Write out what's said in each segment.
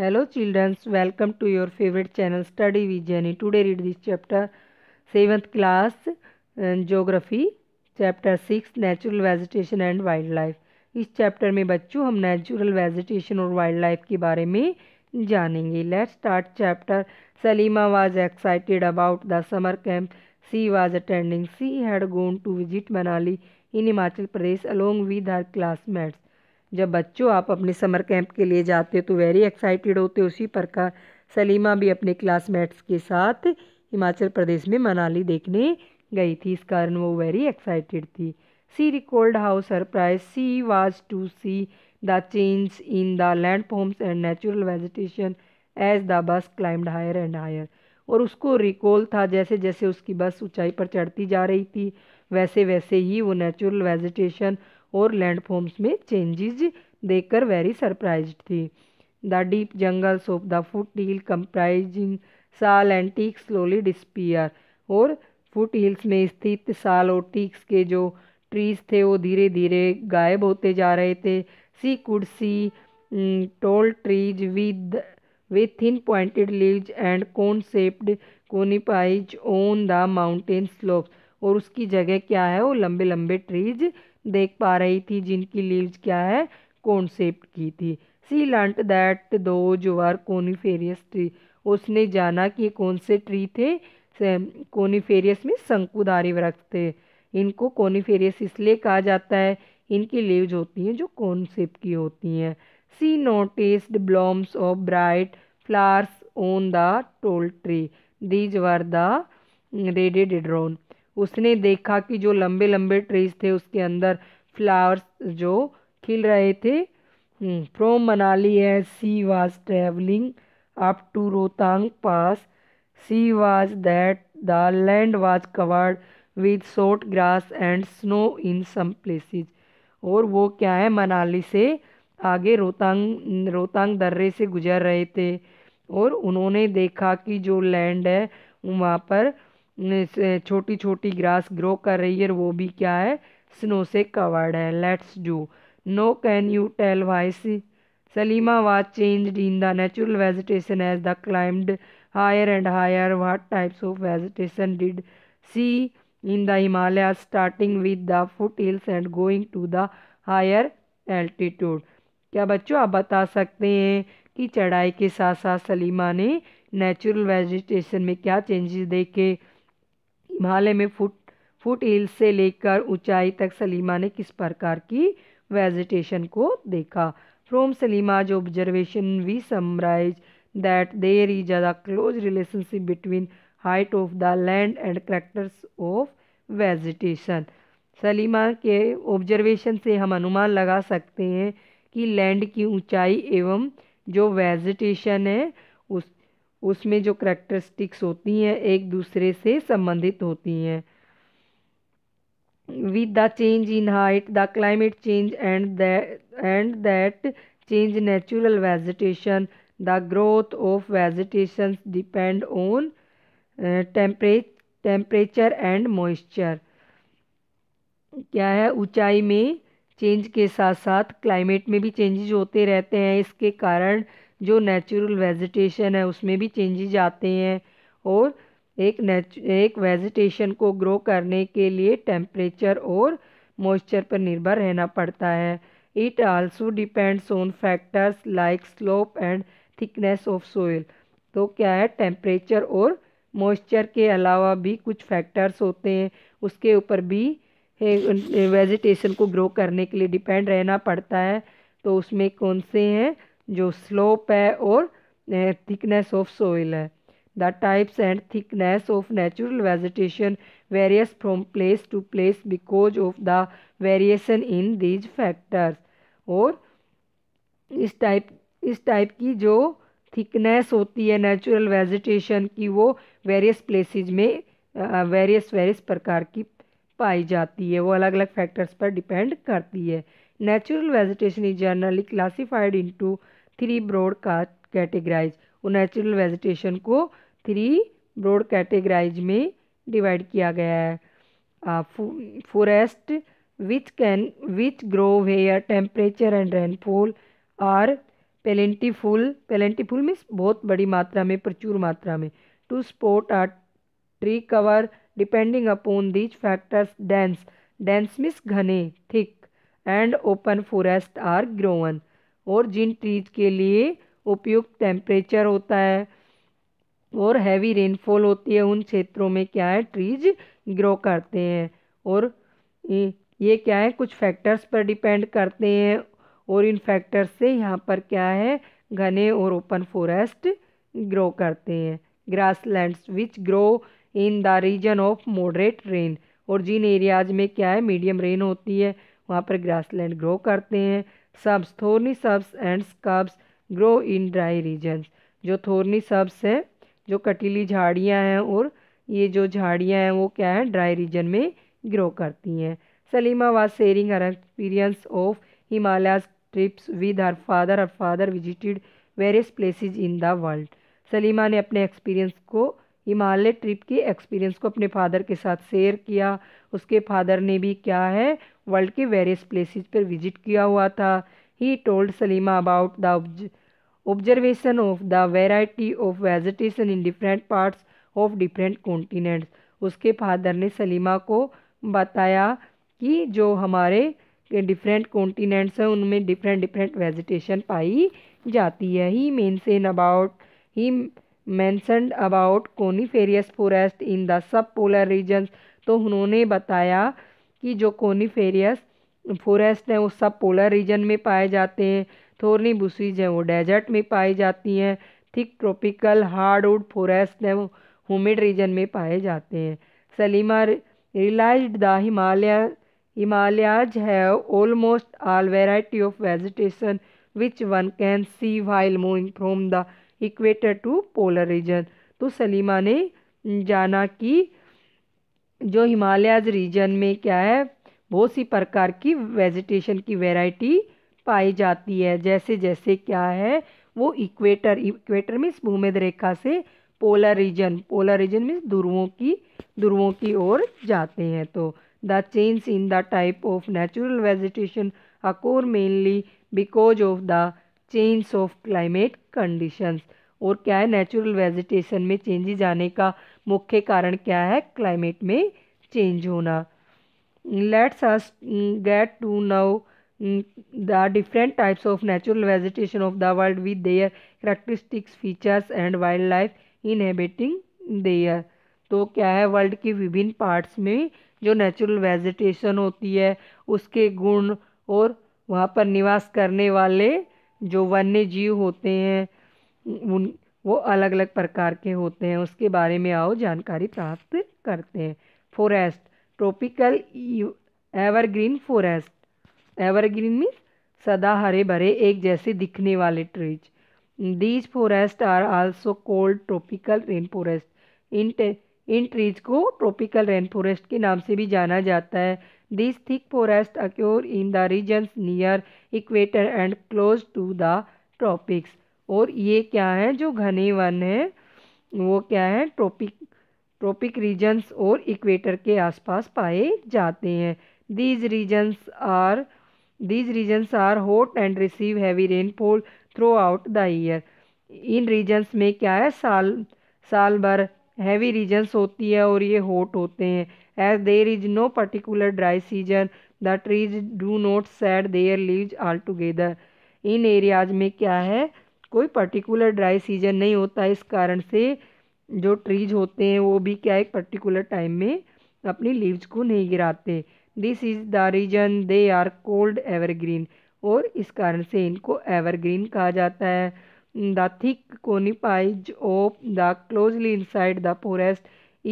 hello childrens welcome to your favourite channel study with Jenny today read this chapter seventh class geography chapter six natural vegetation and wild wildlife इस चैप्टर में बच्चों हम natural vegetation और wildlife के बारे में जानेंगे let's start chapter Salima was excited about the summer camp she was attending she had gone to visit Manali in Himachal Pradesh along with her classmates जब बच्चों आप अपने समर कैंप के लिए जाते हो तो वेरी एक्साइटेड होते उसी प्रकार सलीमा भी अपने क्लासमेट्स के साथ हिमाचल प्रदेश में मनाली देखने गई थी इस कारण वो वेरी एक्साइटेड थी she recalled how surprised she was to see the change in the landforms and natural vegetation as the bus climbed higher and higher और उसको रिकॉल था जैसे जैसे उसकी बस ऊंचाई पर चढ़ती जा रही थी वैसे वैसे ही वो नेचुरल वेजिटेशन और लैंडफॉर्म्स में चेंजेस देखकर वेरी सरप्राइज थी the deep jungles of the foothill comprising sal and teak slowly disappear और फुट हिल्स में स्थित साल और टीक्स के जो ट्रीज थे वो धीरे धीरे गायब होते जा रहे थे she could see tall trees with with thin pointed leaves and cone conifers conifies the mountain mountain और उसकी जगह क्या है वो लंबे लंबे ट्रीज देख पा रही थी जिनकी लीव्स क्या है कॉन्सेप्ट की थी सी लंट दैट दो जो आर कोनीफेरियस ट्री उसने जाना कि कौन से ट्री थे कोनीफेरियस में शंकुधारी वृक्ष थे इनको कोनीफेरियस इसलिए कहा जाता है इनकी लीव्स होती हैं जो कॉन्सेप्ट की होती हैं she noticed blooms of bright flowers on the tall tree these were the drone उसने देखा कि जो लंबे लंबे ट्रीज थे उसके अंदर फ्लावर्स जो खिल रहे थे फ्रॉम हम्म, मनाली है she was travelling up to Rohtang Pass she was that the land was covered with short grass and snow in some places और वो क्या है मनाली से आगे रोहतांग रोहतांग दर्रे से गुजर रहे थे और उन्होंने देखा कि जो लैंड है वहाँ पर छोटी छोटी ग्रास ग्रो कर रही है वो भी क्या है स्नो से कवर्ड है let's do know can you tell why's Salima was change in the natural vegetation as the climbed higher and higher what types of vegetation did she in the Himalaya starting with the foothills and going to the higher altitude क्या बच्चों आप बता सकते हैं कि चढ़ाई के साथ साथ सलीमा ने नेचुरल वेजिटेशन में क्या चेंजेस देखे हिमालय में फुट फुट हिल से लेकर ऊंचाई तक सलीमा ने किस प्रकार की वेजिटेशन को देखा from Salima's observation we summarise that there is a close relationship between height of the land and characters of vegetation Salima के ऑब्जर्वेशन से हम अनुमान लगा सकते हैं कि लैंड की ऊंचाई एवं जो वेजिटेशन है उसमें जो करेक्टरिस्टिक्स होती हैं एक दूसरे से संबंधित होती हैं with the change in height the climate change and and that change natural vegetation the growth of vegetation depend on temperature and moisture क्या है ऊंचाई में चेंज के साथ साथ क्लाइमेट में भी चेंजेज होते रहते हैं इसके कारण जो नेचुरल वेजिटेशन है उसमें भी चेंजेज आते हैं और एक एक वेजिटेशन को ग्रो करने के लिए टेम्परेचर और मॉइस्चर पर निर्भर रहना पड़ता है it also depends on factors like slope and thickness of soil तो क्या है टेम्परेचर और मॉइस्चर के अलावा भी कुछ फैक्टर्स होते हैं उसके ऊपर भी वेजिटेशन को ग्रो करने के लिए डिपेंड रहना पड़ता है तो उसमें कौन से हैं जो स्लोप है और थिकनेस ऑफ सोइल है the types and thickness of natural vegetation varies from place to place because of the variation in these factors और इस टाइप इस टाइप की जो थिकनेस होती है नेचुरल वेजिटेशन की वो वेरियस प्लेसेस में वेरियस eh, वेरियस प्रकार की पाई जाती है वो अलग अलग फैक्टर्स पर डिपेंड करती है natural vegetation is generally classified into three broad का कैटेगराइज वो नेचुरल वेजिटेशन को थ्री ब्रॉड कैटेगराइज में डिवाइड किया गया है forest which can which grow where temperature and rainfall are plentiful plentiful means बहुत बड़ी मात्रा में प्रचुर मात्रा में to support our tree cover depending upon these factors dense dense means घने thick and open forest are grown और जिन ट्रीज के लिए उपयुक्त टेम्परेचर होता है और हैवी रेनफॉल होती है उन क्षेत्रों में क्या है ट्रीज ग्रो करते हैं और ये क्या है कुछ फैक्टर्स पर डिपेंड करते हैं और इन फैक्टर्स से यहाँ पर क्या है घने और ओपन फॉरेस्ट ग्रो करते हैं grasslands which grow in the region of moderate rain और जिन एरियाज में क्या है मीडियम रेन होती है वहाँ पर ग्रास लैंड ग्रो करते हैं shrubs thorny shrubs and scrubs grow in dry regions जो थोरनी सब्स है जो कटीली झाड़ियाँ हैं और ये जो झाड़ियाँ हैं वो क्या है ड्राई रीजन में ग्रो करती हैं Salima was sharing her experience of Himalayas trips with her father her father visited various places in the world Salima ने अपने एक्सपीरियंस को हिमालय ट्रिप के एक्सपीरियंस को अपने फादर के साथ शेयर किया उसके फादर ने भी क्या है वर्ल्ड के वेरियस प्लेसेस पर विजिट किया हुआ था he told Salima about the observation of the variety of vegetation in different parts of different continents उसके फादर ने सलीमा को बताया कि जो हमारे डिफरेंट कॉन्टिनेंट्स हैं उनमें डिफरेंट डिफरेंट वेजिटेशन पाई जाती है he mention about he mention about coniferous forest in the sub polar regions तो उन्होंने बताया कि जो कोनीफेरियस फॉरेस्ट हैं वो सब पोलर रीजन में पाए जाते हैं थोरनी बुशीज हैं वो डेजर्ट में पाई जाती हैं थिक ट्रॉपिकल हार्डवुड फॉरेस्ट हैं वो ह्यूमिड रीजन में पाए जाते हैं Salima realise the Himalaya Himalayas have almost all variety of vegetation which one can see while moving from the equator to polar region तो सलीमा ने जाना कि जो हिमालयाज रीजन में क्या है बहुत सी प्रकार की वेजिटेशन की वैरायटी पाई जाती है जैसे जैसे क्या है वो इक्वेटर इक्वेटर मीन्स भूमिध रेखा से polar region polar region means ध्रुवों की ध्रुवों की ओर जाते हैं तो the change in the type of natural vegetation occur mainly because of the change of climate conditions और क्या है नेचुरल वेजिटेशन में चेंजेज आने का मुख्य कारण क्या है क्लाइमेट में चेंज होना let's us get to now the different types of natural vegetation of the world with their characteristics features and wild life inhabiting there तो क्या है वर्ल्ड के विभिन्न पार्ट्स में जो नेचुरल वेजिटेशन होती है उसके गुण और वहाँ पर निवास करने वाले जो वन्य जीव होते हैं उन वो अलग अलग प्रकार के होते हैं उसके बारे में आओ जानकारी प्राप्त करते हैं forest tropical evergreen forest evergreen means सदा हरे भरे एक जैसे दिखने वाले trees these forest are also called tropical rain forest इन इन ट्रीज को ट्रॉपिकल रेन फॉरेस्ट के नाम से भी जाना जाता है this thick forest occur in the regions near equator and close to the tropics और ये क्या है जो घने वन है वो क्या है ट्रॉपिक ट्रॉपिक रीजन्स और इक्वेटर के आसपास पाए जाते हैं these regions are these regions are hot and receive heavy rainfall throughout the year इन रीजन्स में क्या है साल साल भर हैवी रीजन्स होती है और ये हॉट होते हैं as there is no particular dry season the trees do not shed their leaves altogether इन एरियाज में क्या है कोई पर्टिकुलर ड्राई सीजन नहीं होता इस कारण से जो ट्रीज होते हैं वो भी क्या एक पर्टिकुलर टाइम में अपनी लीव्स को नहीं गिराते this is the reason they are called evergreen और इस कारण से इनको एवरग्रीन कहा जाता है the thick canopies of the closely inside the forest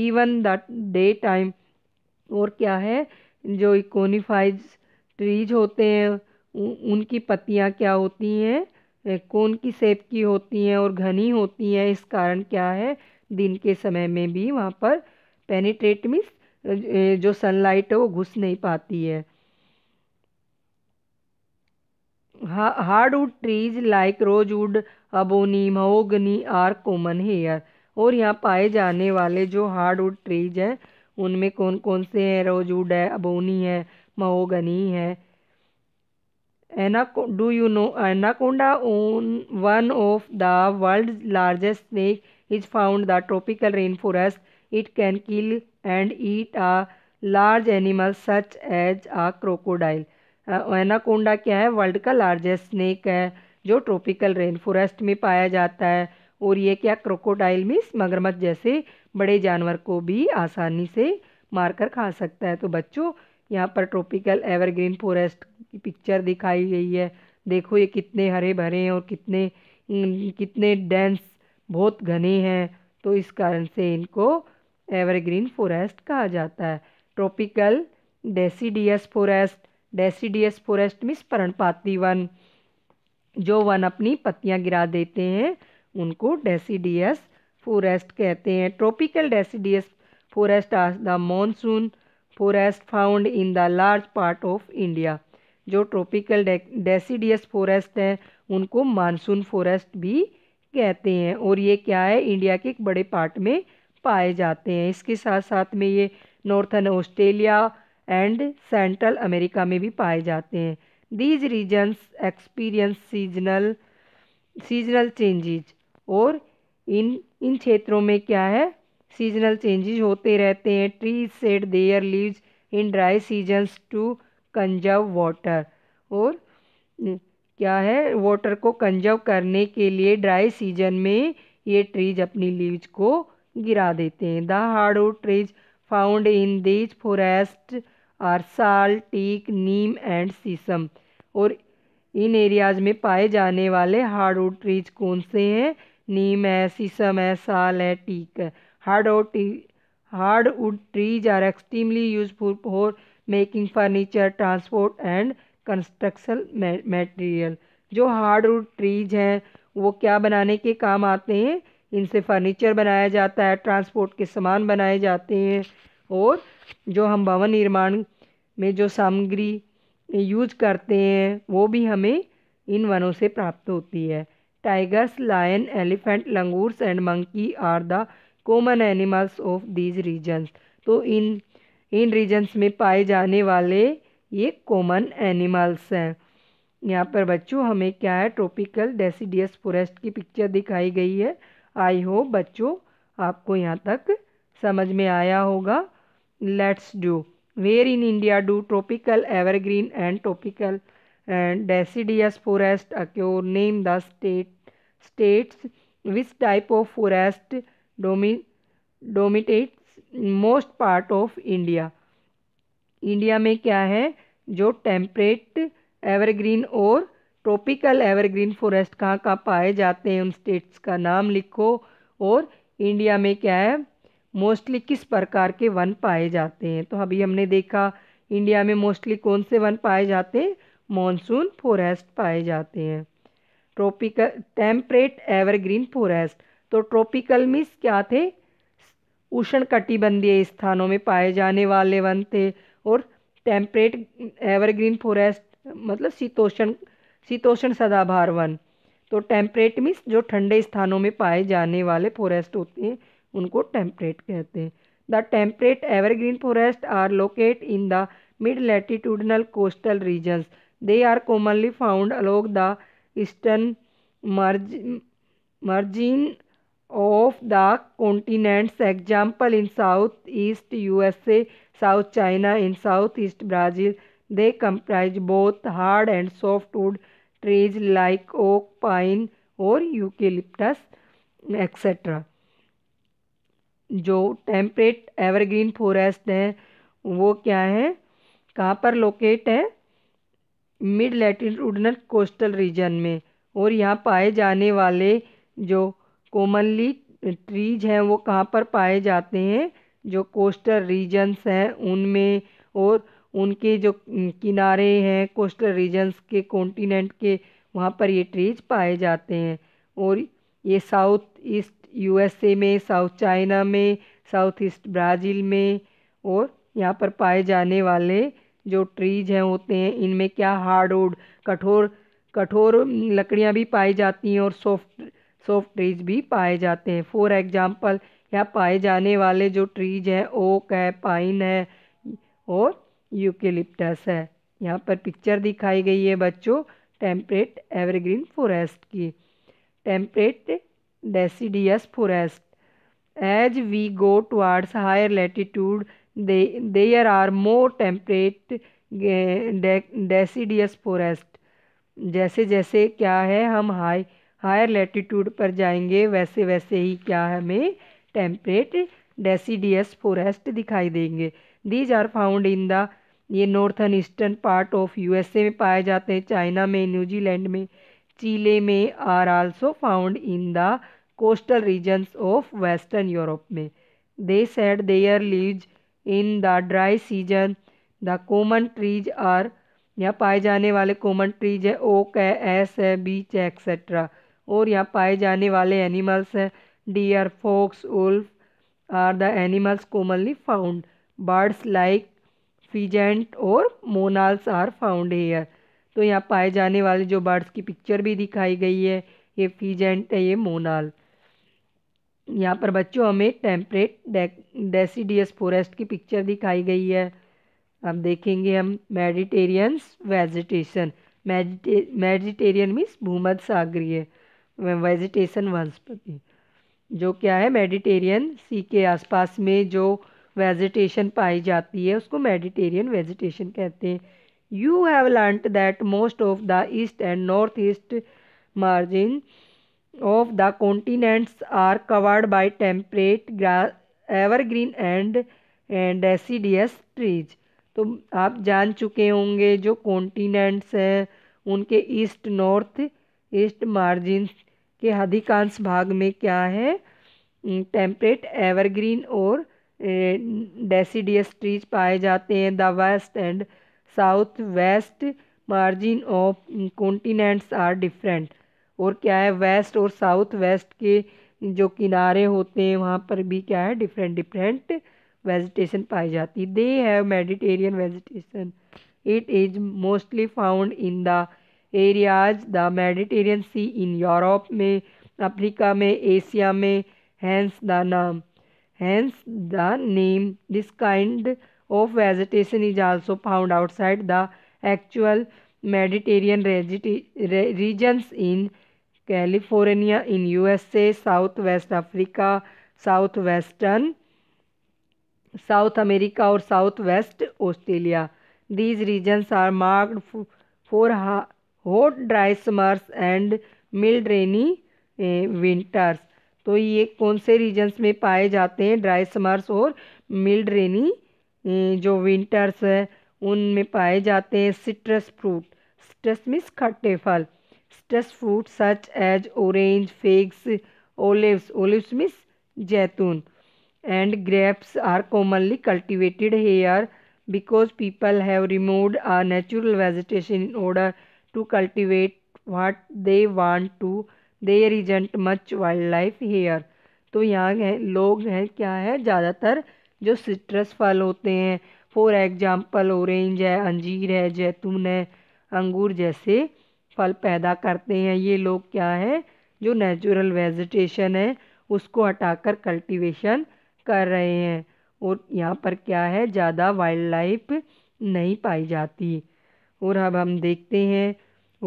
even the day time और क्या है जो इकोनीफाइज ट्रीज होते हैं उनकी पत्तियां क्या होती हैं कोन की सेप की होती हैं और घनी होती हैं इस कारण क्या है दिन के समय में भी वहाँ पर पेनिट्रेट मीन्स जो सनलाइट है वो घुस नहीं पाती है हा hard wood trees like rose wood ebony mahogany are common here और यहाँ पाए जाने वाले जो हार्ड वुड ट्रीज हैं उनमें कौन कौन से हैं रोज वुड है अबोनी है महोगनी है एनाको do you know anaconda one one of the world largest snake is found the tropical rain forest it can kill and eat a large animal such as a crocodile anaconda क्या है world का largest snake है जो tropical rain forest में पाया जाता है और ये क्या क्रोकोडाइल मीस मगरमच्छ जैसे बड़े जानवर को भी आसानी से मारकर खा सकता है तो बच्चों यहाँ पर ट्रॉपिकल एवरग्रीन फॉरेस्ट की पिक्चर दिखाई गई है देखो ये कितने हरे भरे हैं और कितने कितने डेंस बहुत घने हैं तो इस कारण से इनको एवरग्रीन फॉरेस्ट कहा जाता है tropical deciduous forest deciduous forest means पर्णपाती वन जो वन अपनी पत्तियां गिरा देते हैं उनको डेसीडियस फॉरेस्ट कहते हैं tropical deciduous forest are the monsoon forest found in the large part of India जो ट्रॉपिकल डेसीडियस फॉरेस्ट हैं उनको मानसून फॉरेस्ट भी कहते हैं और ये क्या है इंडिया के एक बड़े पार्ट में पाए जाते हैं इसके साथ साथ में ये northern Australia and central America में भी पाए जाते हैं these regions experience seasonal seasonal changes और इन इन क्षेत्रों में क्या है सीजनल चेंजेस होते रहते हैं trees shed their leaves in dry seasons to conserve water और क्या है वाटर को कंजर्व करने के लिए ड्राई सीजन में ये ट्रीज अपनी लीव्स को गिरा देते हैं the hardwood trees found in these forest are sal teak neem and sheesham और इन एरियाज में पाए जाने वाले हार्डवुड ट्रीज कौन से हैं नीम है सीसम है साल है टीक है hard hardwood hard wood trees are extremely useful for making furniture transport and construction material जो हार्डवुड ट्रीज हैं वो क्या बनाने के काम आते हैं इनसे फर्नीचर बनाया जाता है ट्रांसपोर्ट के सामान बनाए जाते हैं और जो हम भवन निर्माण में जो सामग्री यूज करते हैं वो भी हमें इन वनों से प्राप्त होती है tigers lion elephant langurs and monkey are the common animals of these regions तो इन इन रीजन्स में पाए जाने वाले ये कॉमन एनिमल्स हैं यहाँ पर बच्चों हमें क्या है ट्रॉपिकल डेसीडियस फॉरेस्ट की पिक्चर दिखाई गई है आई होप बच्चों आपको यहाँ तक समझ में आया होगा let's do where in India do tropical evergreen and tropical and deciduous forest occur name the state states which type of forest डोमी dominates most part of India India में क्या है जो टेम्परेट एवरग्रीन और ट्रॉपिकल एवरग्रीन फॉरेस्ट कहाँ कहाँ पाए जाते हैं उन स्टेट्स का नाम लिखो और इंडिया में क्या है मोस्टली किस प्रकार के वन पाए जाते हैं तो अभी हमने देखा इंडिया में मोस्टली कौन से वन पाए जाते हैं मॉनसून फॉरेस्ट पाए जाते हैं ट्रॉपिकल टेम्परेट एवरग्रीन फॉरेस्ट तो ट्रॉपिकल मिस क्या थे उष्ण कटिबंधीय स्थानों में पाए जाने वाले वन थे और टेम्परेट एवरग्रीन फॉरेस्ट मतलब शीतोषण शीतोषण सदाबहार वन तो टेम्परेट मीन्स जो ठंडे स्थानों में पाए जाने वाले फॉरेस्ट होते हैं उनको टेम्परेट कहते हैं the temperate evergreen forest are locate in the mid latitudinal coastal regions they are commonly found along the eastern मार्ज margin of the continents example in southeast usa south china in southeast brazil they comprise both hard and softwood trees like oak pine और eucalyptus etcetera जो temperate evergreen forest हैं वो क्या है कहाँ पर locate है मिड लेटिट्यूडनल कोस्टल रीजन में और यहाँ पाए जाने वाले जो कोमनली ट्रीज हैं वो कहाँ पर पाए जाते हैं जो कोस्टल रीजन्स हैं उनमें और उनके जो किनारे हैं कोस्टल रीजन्स के कॉन्टिनेंट के वहाँ पर ये ट्रीज पाए जाते हैं और ये साउथ ईस्ट यूएसए में साउथ चाइना में साउथ ईस्ट ब्राज़ील में और यहाँ पर पाए जाने वाले जो ट्रीज हैं होते हैं इनमें क्या हार्ड वुड कठोर कठोर लकड़ियाँ भी पाई जाती हैं और सॉफ्ट सॉफ्ट ट्रीज भी पाए जाते हैं फॉर एग्ज़ाम्पल यहाँ पाए जाने वाले जो ट्रीज हैं ओक है पाइन है और यूकेलिप्टस है यहाँ पर पिक्चर दिखाई गई है बच्चों टेम्परेट एवरग्रीन फॉरेस्ट की temperate deciduous forest as we go towards higher latitude there are more temperate deciduous forest जैसे जैसे क्या है हम हाई हायर लेटीट्यूड पर जाएंगे वैसे वैसे ही क्या हमें टेम्परेट डेसीडियस फॉरेस्ट दिखाई देंगे these are found in the ये northern eastern part of USA में पाए जाते हैं चाइना में न्यूजीलैंड में चीले में are also found in the coastal regions of western Europe में they shed their leaves in the dry season the common trees are यहाँ पाए जाने वाले कॉमन ट्रीज है ओक है एस है बीच है एक्सेट्रा और यहाँ पाए जाने वाले एनिमल्स हैं deer fox wolf are the animals commonly found birds like pheasant और मोनाल्स आर फाउंड हेयर तो यहाँ पाए जाने वाले जो बर्ड्स की पिक्चर भी दिखाई गई है ये फीजेंट है ये मोनाल यहाँ पर बच्चों हमें टेम्परेट डेसीडियस फॉरेस्ट की पिक्चर दिखाई गई है अब देखेंगे हम मेडिटेरियंस वेजिटेशन मेडिटेरियन मीन्स भूमध सागरीय वेजिटेशन वनस्पति जो क्या है मेडिटेरियन सी के आसपास में जो वेजिटेशन पाई जाती है उसको मेडिटेरियन वेजिटेशन कहते हैं you have learnt that most of the east and north east margin of the continents are covered by temperate ग्रा evergreen and and deciduous trees तो आप जान चुके होंगे जो कॉन्टीनेंट्स हैं उनके ईस्ट नॉर्थ ईस्ट मार्जिन के अधिकांश भाग में क्या है टेम्परेट एवरग्रीन और डेसीडियस ट्रीज पाए जाते हैं the west and south west margin of continents are different और क्या है वेस्ट और साउथ वेस्ट के जो किनारे होते हैं वहाँ पर भी क्या है डिफरेंट डिफरेंट वेजिटेशन पाई जाती they have Mediterranean vegetation it is mostly found in the areas the Mediterranean sea in Europe में अफ्रीका में एशिया में हैंस द नाम hence the name this kind of vegetation is also found outside the actual Mediterranean regions in California in U S A south west Africa south western south America और south west Australia these regions are marked for हा hot dry summers and mild rainy winters तो ये कौन से रीजन्स में पाए जाते हैं ड्राई समर्स और मिल्ड रेनी eh, जो विंटर्स है उनमें पाए जाते हैं सिट्रस फ्रूट सिट्रस मिस खट्टे फल citrus fruit such as orange figs olives olives means जैतून and grapes are commonly cultivated here because people have removed are natural vegetation in order to cultivate what they want to रिजेंट much much wildlife here तो यहाँ है लोग हैं क्या है ज़्यादातर जो सिट्रस फल होते हैं फॉर एग्जाम्पल ऑरेंज है अंजीर है जैतून है अंगूर जैसे फल पैदा करते हैं ये लोग क्या है जो नेचुरल वेजिटेशन है उसको हटाकर कल्टीवेशन कर रहे हैं और यहाँ पर क्या है ज़्यादा वाइल्ड लाइफ नहीं पाई जाती और अब हम देखते हैं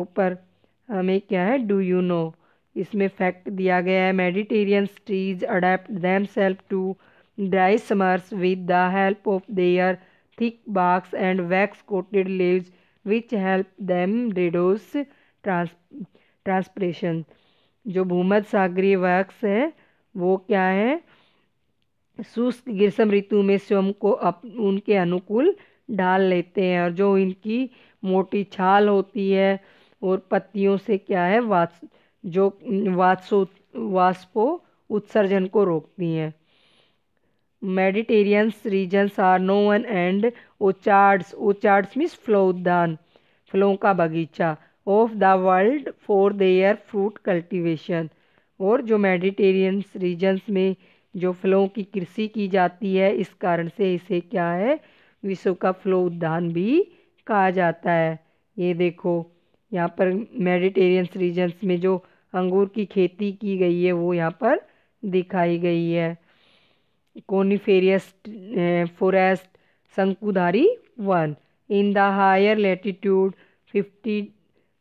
ऊपर हमें क्या है डू यू नो इसमें फैक्ट दिया गया है Mediterranean trees adapt them self to dry summers with the help of their thick barks and wax coated leaves which help them reduce trans transpiration जो भूमध सागरी वैक्स है वो क्या है शुष्क ग्रीष्म ऋतु में स्वयं को अप उनके अनुकूल ढाल लेते हैं और जो इनकी मोटी छाल होती है और पत्तियों से क्या है वास जो वात्सो वास्पो उत्सर्जन को रोकती हैं Mediterraneans regions are known and orchards orchards means फ्लो उद्यान फलों का बगीचा of the world for their fruit cultivation और जो मेडिटेरियंस रीजन्स में जो फलों की कृषि की जाती है इस कारण से इसे क्या है विश्व का फ्लो उद्यान भी कहा जाता है ये देखो यहाँ पर मेडिटेरियंस रीजन्स में जो अंगूर की खेती की गई है वो यहाँ पर दिखाई गई है कोनीफेरियस फॉरेस्ट शंकुधारी वन in the higher latitude fifty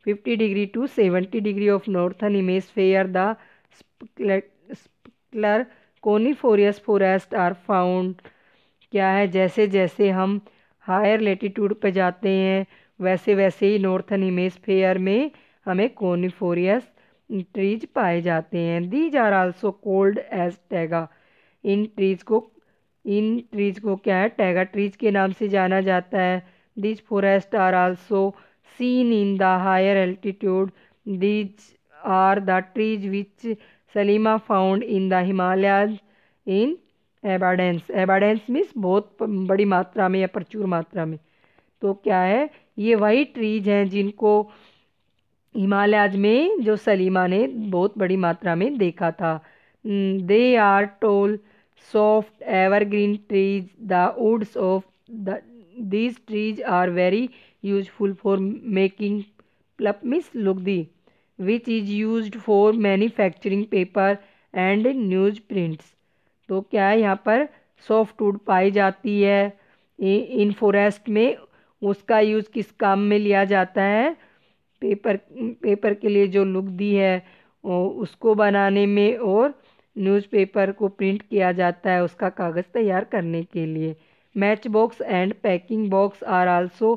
fifty degree to seventy degree of northern hemisphere the स्पलर कोनीफोरियस फॉरेस्ट आर फाउंड क्या है जैसे जैसे हम हायर लेटीट्यूड पे जाते हैं वैसे वैसे ही नॉर्थन हेमेस्फेयर में हमें कॉनिफोरियस ट्रीज पाए जाते हैं these are also called as taiga इन ट्रीज को इन ट्रीज को क्या है टैगा ट्रीज के नाम से जाना जाता है these forest are also seen in the higher altitude these are the trees which Salima found in the Himalayas in abundance abundance means बहुत बड़ी मात्रा में या प्रचुर मात्रा में तो क्या है ये वही ट्रीज हैं जिनको हिमालयाज में जो सलीमा ने बहुत बड़ी मात्रा में देखा था they are tall soft evergreen trees the woods of the these trees are very useful for making pulp लुक लुगदी which is use for manufacturing paper and newsprints तो क्या है यहाँ पर सॉफ्ट वुड पाई जाती है इन फॉरेस्ट में उसका यूज़ किस काम में लिया जाता है पेपर पेपर के लिए जो लुक दी है उसको बनाने में और न्यूज़पेपर को प्रिंट किया जाता है उसका कागज़ तैयार करने के लिए match box and packing box are also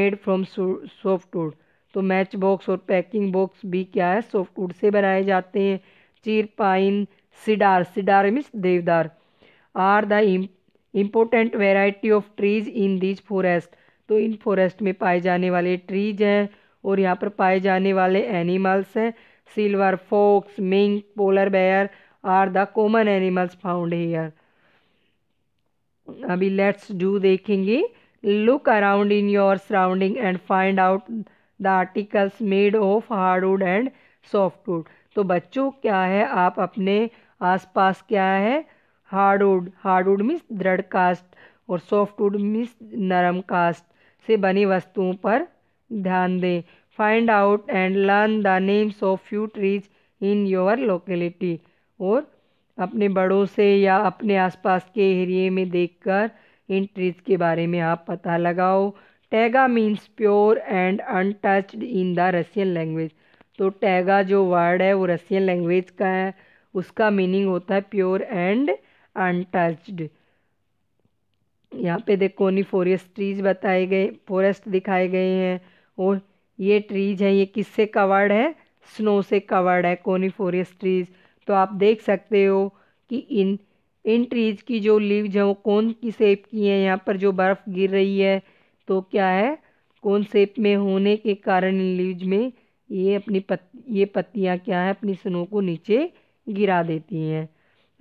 made from wood तो मैच बॉक्स और पैकिंग बॉक्स भी क्या है सॉफ्ट वुड से बनाए जाते हैं chir pine cedar cedar means devdar are the important variety of trees in these forest तो इन forest में पाए जाने वाले ट्रीज हैं और यहाँ पर पाए जाने वाले एनिमल्स हैं silver fox mink polar bear are the common animals found here अभी लेट्स डू देखेंगे look around in your surrounding and find out the articles made of hardwood and softwood तो बच्चों क्या है आप अपने आसपास क्या है hard wood hard wood means दृढ़ कास्ट और सॉफ्ट वुड मीन्स नरम कास्ट से बनी वस्तुओं पर ध्यान दें find out and learn the names of few trees in your locality और अपने बड़ों से या अपने आसपास के एरिए में देखकर इन ट्रीज के बारे में आप पता लगाओ taiga means pure and untouched in the Russian language तो टैगा जो वर्ड है वो रशियन लैंग्वेज का है उसका मीनिंग होता है प्योर एंड अनटच्ड यहाँ पे देखो नी फॉरेस्ट ट्रीज बताए गए फॉरेस्ट दिखाए गए हैं और ये ट्रीज हैं ये किससे कवर्ड है स्नो से कवर्ड है कोनी फॉरेस्ट ट्रीज तो आप देख सकते हो कि इन इन ट्रीज की जो लीव्स हैं वो कौन की सेप की हैं यहाँ पर जो बर्फ़ गिर रही है तो क्या है कौन सेप में होने के कारण इन लीव्स में ये अपनी पत ये पत्तियाँ क्या है अपनी स्नो को नीचे गिरा देती हैं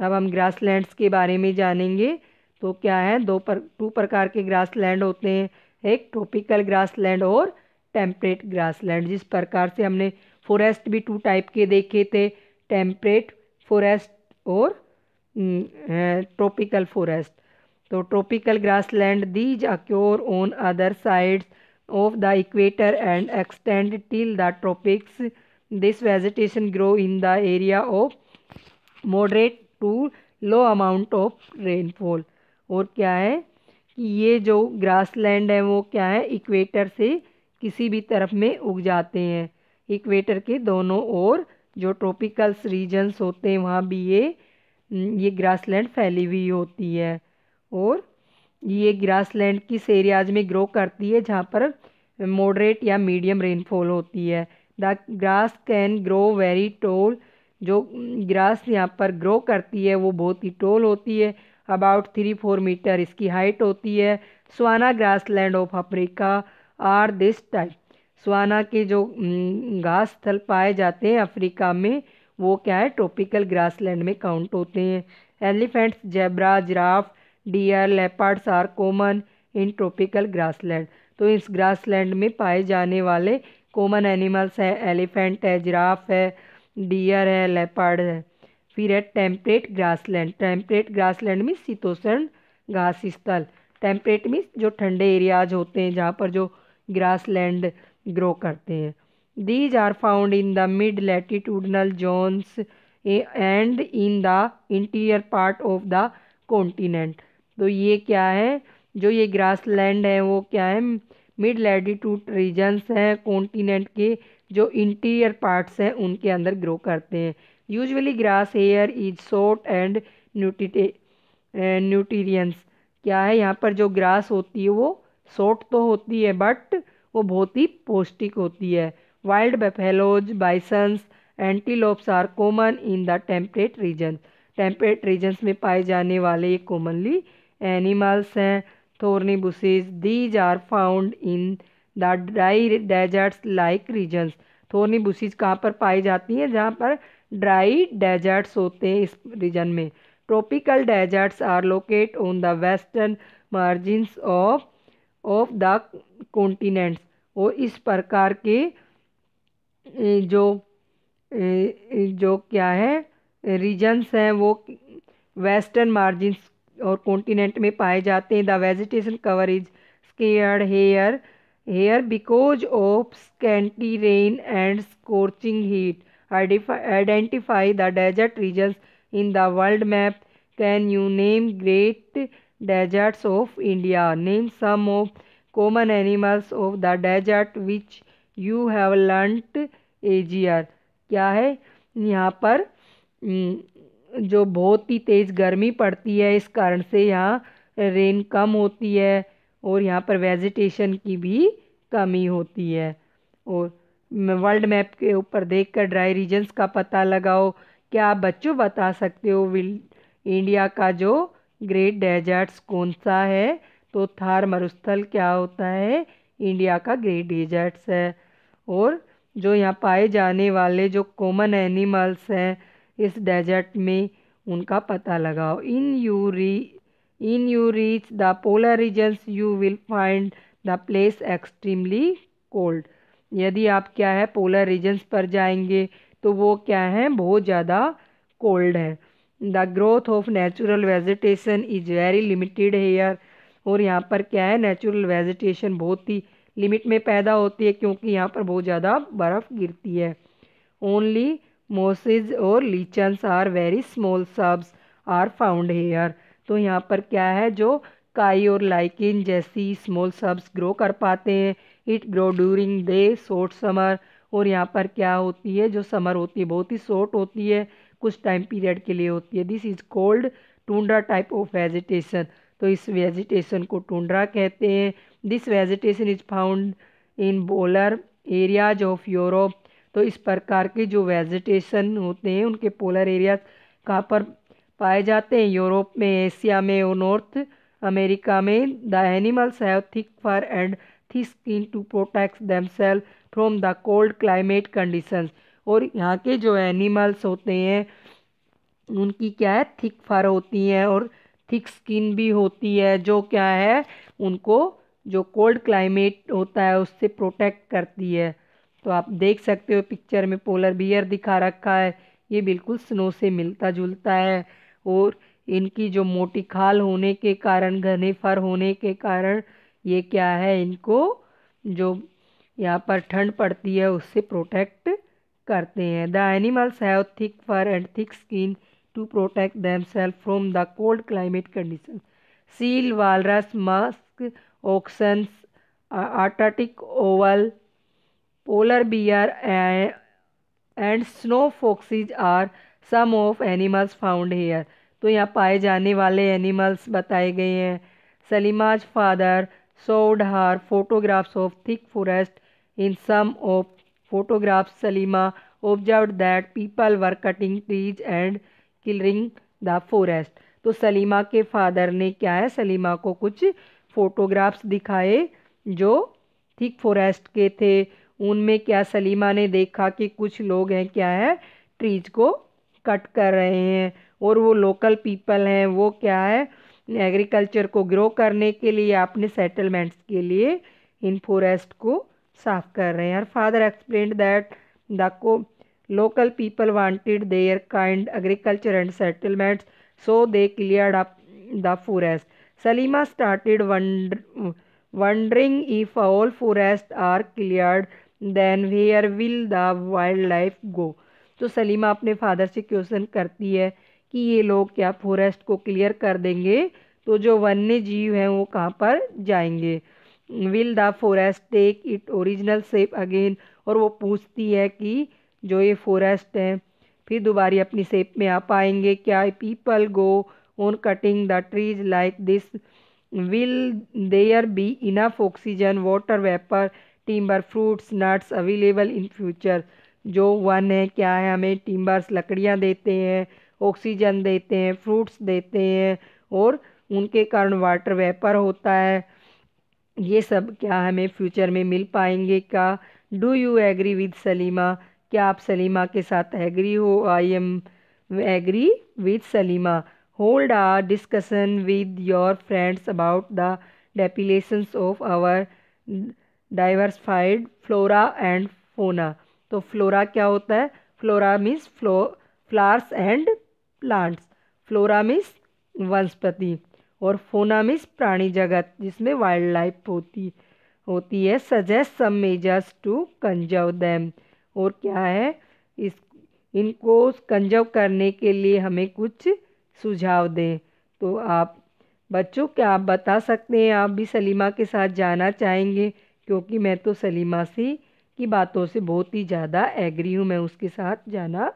अब हम ग्रास लैंड्स के बारे में जानेंगे तो क्या है दो पर टू प्रकार के ग्रास लैंड होते हैं एक ट्रॉपिकल ग्रास लैंड और टेम्परेट ग्रास लैंड जिस प्रकार से हमने फॉरेस्ट भी टू टाइप के देखे थे टेम्परेट फॉरेस्ट और ट्रॉपिकल हम्म, फॉरेस्ट तो tropical grass land these occur on other sides of the equator and extend till the tropics this vegetation grow in the area of moderate to low amount of rainfall और क्या है कि ये जो grass land है वो क्या है इक्वेटर से किसी भी तरफ में उग जाते हैं इक्वेटर के दोनों ओर जो ट्रॉपिकल्स रीजन्स होते हैं वहाँ भी ये हम्म, ये ग्रास लैंड फैली हुई होती है और ये ग्रास लैंड किस एरियाज में ग्रो करती है जहाँ पर मॉडरेट या मीडियम रेनफॉल होती है the grass can grow very tall जो ग्रास यहाँ पर ग्रो करती है वो बहुत ही टोल होती है अबाउट थ्री फोर मीटर इसकी हाइट होती है savanna grass land of Africa are this type savanna के जो घास स्थल पाए जाते हैं अफ्रीका में वो क्या है ट्रॉपिकल ग्रास लैंड में काउंट होते हैं elephants zebra giraffe deer leopards are common in tropical grass land तो इस ग्रास लैंड में पाए जाने वाले कॉमन एनिमल्स हैं एलिफेंट है जिराफ है डियर है लेपर्ड है फिर है temperate grassland temperate grassland means शीतोषण घास स्थल टेम्परेट मीन्स जो ठंडे एरियाज होते हैं जहाँ पर जो ग्रासलैंड ग्रो करते हैं these are found in the mid latitudinal zones and in the interior part of the continent तो ये क्या है जो ये ग्रास लैंड है वो क्या है मिड लेटीट्यूड रीजन्स हैं कॉन्टिनेंट के जो इंटीरियर पार्ट्स हैं उनके अंदर ग्रो करते हैं usually grass here is short and nutritious nutrients क्या है यहाँ पर जो ग्रास होती है वो सोट तो होती है बट वो बहुत ही पौष्टिक होती है wild buffaloes bisons antelopes are common in the temperate region temperate regions में पाए जाने वाले ये कॉमनली एनिमल्स हैं thorny bushes these are found in the dry deserts like regions thorny bushes कहाँ पर पाई जाती हैं जहाँ पर ड्राई डेजर्ट्स होते हैं इस रीजन में tropical deserts are located on the western margins of of the continents और इस प्रकार के जो जो क्या है रीजन्स हैं वो वेस्टर्न मार्जिनस और कॉन्टिनेंट में पाए जाते हैं the vegetation cover is scarce here here because of scanty rain and scorching heat identify the desert region in the world map can you name great deserts of India name some of common animals of the desert which you have learnt earlier क्या है यहाँ पर जो बहुत ही तेज़ गर्मी पड़ती है इस कारण से यहाँ रेन कम होती है और यहाँ पर वेजिटेशन की भी कमी होती है और वर्ल्ड मैप के ऊपर देखकर ड्राई रीजन्स का पता लगाओ क्या आप बच्चों बता सकते हो विल इंडिया का जो ग्रेट डेजर्ट्स कौन सा है तो थार मरुस्थल क्या होता है इंडिया का ग्रेट डेजर्ट्स है और जो यहाँ पाए जाने वाले जो कॉमन एनिमल्स हैं इस डेजर्ट में उनका पता लगाओ इन यू री in you reach the polar regions you will find the place extremely cold यदि आप क्या है पोलर रीजन्स पर जाएंगे तो वो क्या है बहुत ज़्यादा कोल्ड है the growth of natural vegetation is very limited here और यहाँ पर क्या है नेचुरल वेजिटेशन बहुत ही लिमिट में पैदा होती है क्योंकि यहाँ पर बहुत ज़्यादा बर्फ़ गिरती है ओनली मोसेज और lichens are very small shrubs are found here तो यहाँ पर क्या है जो काई और लाइकिन जैसी स्मॉल सब्स ग्रो कर पाते हैं it grow during the short summer और यहाँ पर क्या होती है जो समर होती है बहुत ही शॉर्ट होती है कुछ टाइम पीरियड के लिए होती है this is cold tundra type of vegetation तो इस वेजिटेशन को टूंड्रा कहते हैं this vegetation is found in polar areas of Europe तो इस प्रकार के जो वेजिटेशन होते हैं उनके पोलर एरियाज कहाँ पर पाए जाते हैं यूरोप में एशिया में और नॉर्थ अमेरिका में the animals have thick fur and thick skin to protect themselves from the cold climate conditions और यहाँ के जो एनिमल्स होते हैं उनकी क्या है थिक फर होती हैं और थिक स्किन भी होती है जो क्या है उनको जो कोल्ड क्लाइमेट होता है उससे प्रोटेक्ट करती है तो आप देख सकते हो पिक्चर में पोलर बियर दिखा रखा है ये बिल्कुल स्नो से मिलता जुलता है और इनकी जो मोटी खाल होने के कारण घने फर होने के कारण ये क्या है इनको जो यहाँ पर ठंड पड़ती है उससे प्रोटेक्ट करते हैं the animals have thick fur and thick skin to protect themselves from the cold climate condition seal walrus musk oxen arctic owl polar bear and snow snow are some of animals found here तो यहाँ पाए जाने वाले animals बताए गए हैं सलीमाज father showed her photographs of thick forest in some of photographs Salima observe that people were cutting trees and clearing the forest तो सलीमा के फादर ने क्या है सलीमा को कुछ फोटोग्राफ्स दिखाए जो थिक फॉरेस्ट के थे उनमें क्या सलीमा ने देखा कि कुछ लोग हैं क्या है ट्रीज को कट कर रहे हैं और वो लोकल पीपल हैं वो क्या है एग्रीकल्चर को ग्रो करने के लिए अपने सेटलमेंट्स के लिए इन फॉरेस्ट को साफ कर रहे हैं और फादर एक्सप्लेन दैट द को local people wanted their kind agriculture and settlements so they clear up the forest Salima started wondering if all forest are clear then where will the wild life go तो सलीमा अपने father से question करती है कि ये लोग क्या फॉरेस्ट को क्लियर कर देंगे तो जो वन्य जीव हैं वो कहाँ पर जाएंगे will the forest take it original shape again और वो पूछती है कि जो ये फॉरेस्ट हैं फिर दोबारा अपनी सेप में आ पाएंगे क्या people go on cutting the trees like this will there be enough oxygen water vapour timber fruits nuts available in future जो वन है क्या है हमें टिम्बर्स लकड़ियाँ देते हैं ऑक्सीजन देते हैं फ्रूट्स देते हैं और उनके कारण वाटर वेपर होता है ये सब क्या हमें फ्यूचर में मिल पाएंगे क्या do you agree with Salima क्या आप सलीमा के साथ एग्री हो I am agree with Salima hold a discussion with your friends about the depletions of our diversified flora and fauna तो फ्लोरा क्या होता है flora means flow flowers and plants flora means वनस्पति और फोना मीस प्राणी जगत जिसमें वाइल्ड लाइफ होती होती है suggest some measures to conserve them और क्या है इस इनको कंजर्व करने के लिए हमें कुछ सुझाव दें तो आप बच्चों क्या आप बता सकते हैं आप भी सलीमा के साथ जाना चाहेंगे क्योंकि मैं तो सलीमा सी की बातों से बहुत ही ज़्यादा एग्री हूँ मैं उसके साथ जाना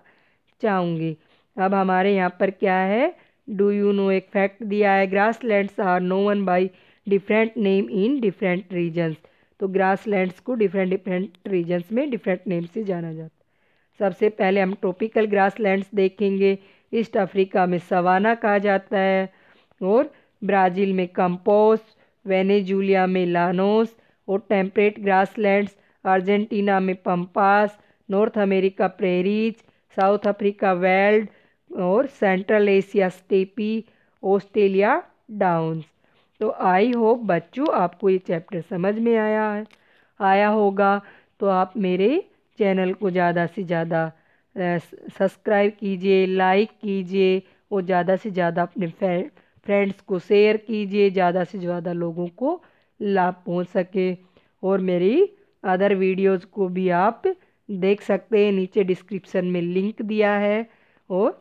चाहूँगी अब हमारे यहाँ पर क्या है डू यू नो एक फैक्ट दिया है grass lands are known by different name in different regions तो ग्रास लैंड्स को डिफरेंट डिफरेंट रीजन्स में डिफरेंट नेम से जाना जाता है सबसे पहले हम ट्रॉपिकल ग्रास लैंड्स देखेंगे ईस्ट अफ्रीका में सवाना कहा जाता है और ब्राज़ील में कंपोस वेनेजूलिया में लानोस और टेम्परेट ग्रास लैंड्स अर्जेंटीना में pampas North America prairies South Africa veld और central Asia steppe Australia downs तो आई होप बच्चों आपको ये चैप्टर समझ में आया है आया होगा तो आप मेरे चैनल को ज़्यादा से ज़्यादा सब्सक्राइब कीजिए लाइक कीजिए और ज़्यादा से ज़्यादा अपने फ्रेंड्स को शेयर कीजिए ज़्यादा से ज़्यादा लोगों को लाभ पहुँच सके और मेरी अदर वीडियोस को भी आप देख सकते हैं नीचे डिस्क्रिप्शन में लिंक दिया है और